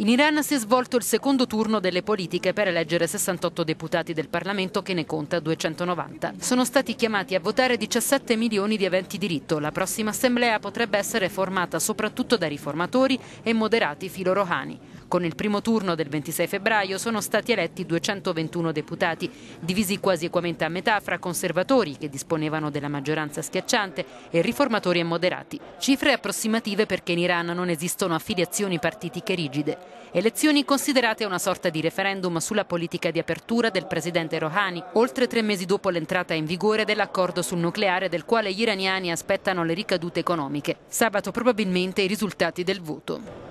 In Iran si è svolto il secondo turno delle politiche per eleggere 68 deputati del Parlamento che ne conta 290. Sono stati chiamati a votare 17 milioni di aventi diritto. La prossima assemblea potrebbe essere formata soprattutto da riformatori e moderati filorohani. Con il primo turno del 26 febbraio sono stati eletti 221 deputati, divisi quasi equamente a metà fra conservatori, che disponevano della maggioranza schiacciante, e riformatori e moderati. Cifre approssimative perché in Iran non esistono affiliazioni partitiche rigide. Elezioni considerate una sorta di referendum sulla politica di apertura del presidente Rouhani, oltre tre mesi dopo l'entrata in vigore dell'accordo sul nucleare del quale gli iraniani aspettano le ricadute economiche. Sabato probabilmente i risultati del voto.